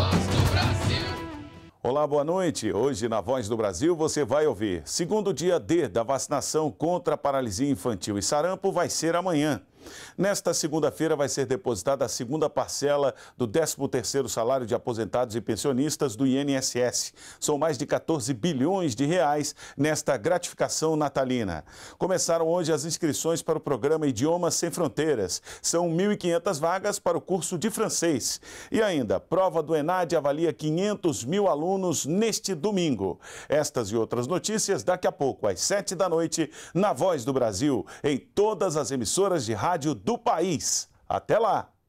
Voz do Brasil. Olá, boa noite. Hoje na Voz do Brasil você vai ouvir. Segundo dia D da vacinação contra a paralisia infantil e sarampo vai ser amanhã. Nesta segunda-feira vai ser depositada a segunda parcela do 13º salário de aposentados e pensionistas do INSS. São mais de 14 bilhões de reais nesta gratificação natalina. Começaram hoje as inscrições para o programa Idiomas Sem Fronteiras. São 1.500 vagas para o curso de francês. E ainda, prova do ENAD avalia 500 mil alunos neste domingo. Estas e outras notícias daqui a pouco, às 7 da noite, na Voz do Brasil, em todas as emissoras de rádio rádio do país. Até lá!